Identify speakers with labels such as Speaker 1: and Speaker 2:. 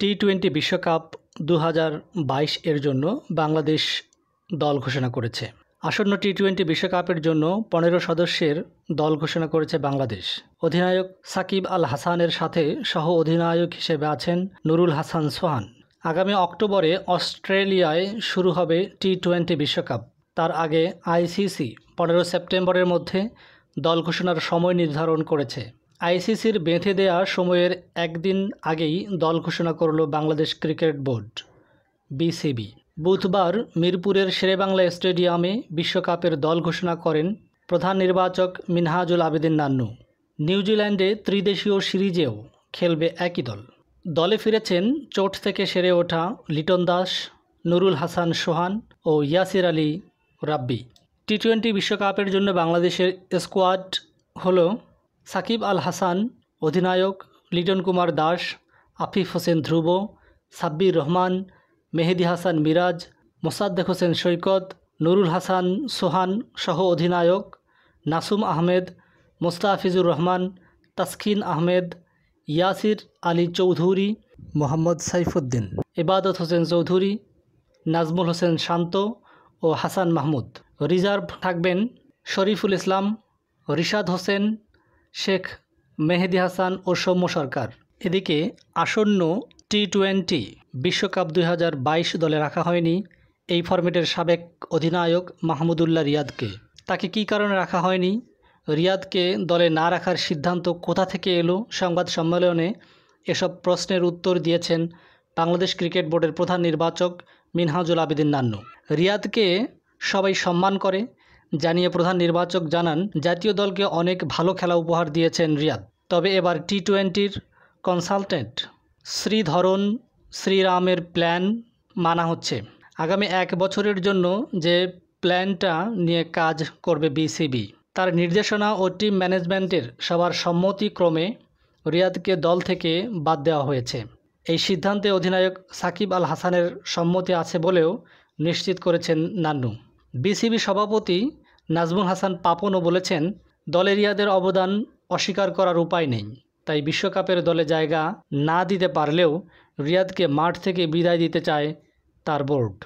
Speaker 1: T twenty বিশ্বকাপ দু এর জন্য বাংলাদেশ দল ঘোষণা করেছে আসন্ন টি টোয়েন্টি বিশ্বকাপের জন্য পনেরো সদস্যের দল ঘোষণা করেছে বাংলাদেশ অধিনায়ক সাকিব আল হাসানের সাথে সহ অধিনায়ক হিসেবে আছেন নুরুল হাসান সোহান আগামী অক্টোবরে অস্ট্রেলিয়ায় শুরু হবে টি টোয়েন্টি বিশ্বকাপ তার আগে আইসিসি পনেরো সেপ্টেম্বরের মধ্যে দল ঘোষণার সময় নির্ধারণ করেছে আইসিসির বেঁধে দেয়া সময়ের একদিন আগেই দল ঘোষণা করল বাংলাদেশ ক্রিকেট বোর্ড বিসিবি বুধবার মিরপুরের শেরেবাংলা স্টেডিয়ামে বিশ্বকাপের দল ঘোষণা করেন প্রধান নির্বাচক মিনহাজুল আবেদিন নান্নু নিউজিল্যান্ডে ত্রিদেশীয় সিরিজেও খেলবে একই দল দলে ফিরেছেন চোট থেকে সেরে ওঠা লিটন দাস নুরুল হাসান সোহান ও ইয়াসির আলী রাব্বি টি টোয়েন্টি বিশ্বকাপের জন্য বাংলাদেশের স্কোয়াড হলো সাকিব আল হাসান অধিনায়ক লিটন কুমার দাস আফিফ হোসেন ধ্রুব সাব্বির রহমান মেহেদি হাসান মিরাজ মোসাদ্দেক হোসেন সৈকত নুরুল হাসান সোহান সহ অধিনায়ক নাসুম আহমেদ মোস্তাফিজুর রহমান তাসকিন আহমেদ ইয়াসির আলী চৌধুরী মোহাম্মদ সাইফুদ্দিন এবাদত হোসেন চৌধুরী নাজমুল হোসেন শান্ত ও হাসান মাহমুদ রিজার্ভ থাকবেন শরীফুল ইসলাম রিশাদ হোসেন শেখ মেহেদি হাসান ও সৌম্য সরকার এদিকে আসন্ন টি টোয়েন্টি বিশ্বকাপ দুই দলে রাখা হয়নি এই ফরম্যাটের সাবেক অধিনায়ক মাহমুদুল্লাহ রিয়াদকে তাকে কি কারণে রাখা হয়নি রিয়াদকে দলে না রাখার সিদ্ধান্ত কোথা থেকে এলো সংবাদ সম্মেলনে এসব প্রশ্নের উত্তর দিয়েছেন বাংলাদেশ ক্রিকেট বোর্ডের প্রধান নির্বাচক মিনহাজুল আবেদিন নান্নু রিয়াদকে সবাই সম্মান করে জানিয়ে প্রধান নির্বাচক জানান জাতীয় দলকে অনেক ভালো খেলা উপহার দিয়েছেন রিয়াদ তবে এবার টি টোয়েন্টির কনসালটেন্ট শ্রীধরন শ্রীরামের প্ল্যান মানা হচ্ছে আগামী এক বছরের জন্য যে প্ল্যানটা নিয়ে কাজ করবে বিসিবি তার নির্দেশনা ও টিম ম্যানেজমেন্টের সবার সম্মতিক্রমে রিয়াদকে দল থেকে বাদ দেওয়া হয়েছে এই সিদ্ধান্তে অধিনায়ক সাকিব আল হাসানের সম্মতি আছে বলেও নিশ্চিত করেছেন নান্নু বিসিবি সভাপতি নাজমুল হাসান পাপনও বলেছেন দলের ইয়াদের অবদান অস্বীকার করার উপায় নেই তাই বিশ্বকাপের দলে জায়গা না দিতে পারলেও রিয়াদকে মাঠ থেকে বিদায় দিতে চায় তার বোর্ড